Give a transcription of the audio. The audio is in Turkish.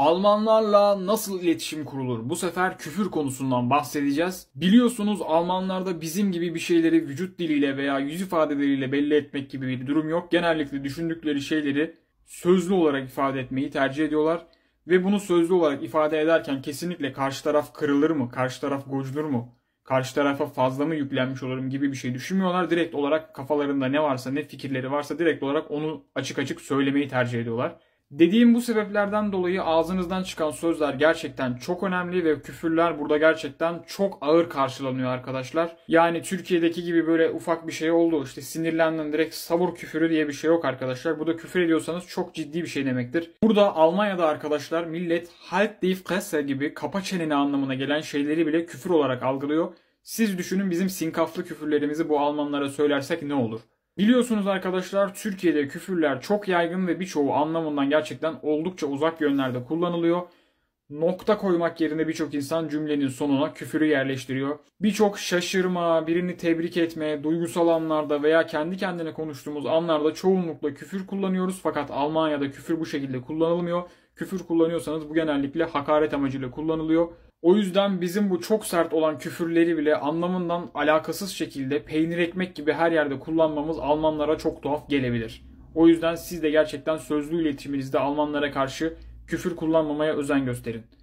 Almanlarla nasıl iletişim kurulur? Bu sefer küfür konusundan bahsedeceğiz. Biliyorsunuz Almanlarda bizim gibi bir şeyleri vücut diliyle veya yüz ifadeleriyle belli etmek gibi bir durum yok. Genellikle düşündükleri şeyleri sözlü olarak ifade etmeyi tercih ediyorlar. Ve bunu sözlü olarak ifade ederken kesinlikle karşı taraf kırılır mı? Karşı taraf gocunur mu? Karşı tarafa fazla mı yüklenmiş olurum gibi bir şey düşünmüyorlar. Direkt olarak kafalarında ne varsa ne fikirleri varsa direkt olarak onu açık açık söylemeyi tercih ediyorlar. Dediğim bu sebeplerden dolayı ağzınızdan çıkan sözler gerçekten çok önemli ve küfürler burada gerçekten çok ağır karşılanıyor arkadaşlar. Yani Türkiye'deki gibi böyle ufak bir şey oldu işte sinirlendin direkt savur küfürü diye bir şey yok arkadaşlar. Burada küfür ediyorsanız çok ciddi bir şey demektir. Burada Almanya'da arkadaşlar millet halt deyip kese gibi kapa çeneni anlamına gelen şeyleri bile küfür olarak algılıyor. Siz düşünün bizim sinkaflı küfürlerimizi bu Almanlara söylersek ne olur? Biliyorsunuz arkadaşlar Türkiye'de küfürler çok yaygın ve birçoğu anlamından gerçekten oldukça uzak yönlerde kullanılıyor. Nokta koymak yerine birçok insan cümlenin sonuna küfürü yerleştiriyor. Birçok şaşırma, birini tebrik etme, duygusal anlarda veya kendi kendine konuştuğumuz anlarda çoğunlukla küfür kullanıyoruz. Fakat Almanya'da küfür bu şekilde kullanılmıyor küfür kullanıyorsanız bu genellikle hakaret amacıyla kullanılıyor. O yüzden bizim bu çok sert olan küfürleri bile anlamından alakasız şekilde peynir ekmek gibi her yerde kullanmamız Almanlara çok tuhaf gelebilir. O yüzden siz de gerçekten sözlü iletişiminizde Almanlara karşı küfür kullanmamaya özen gösterin.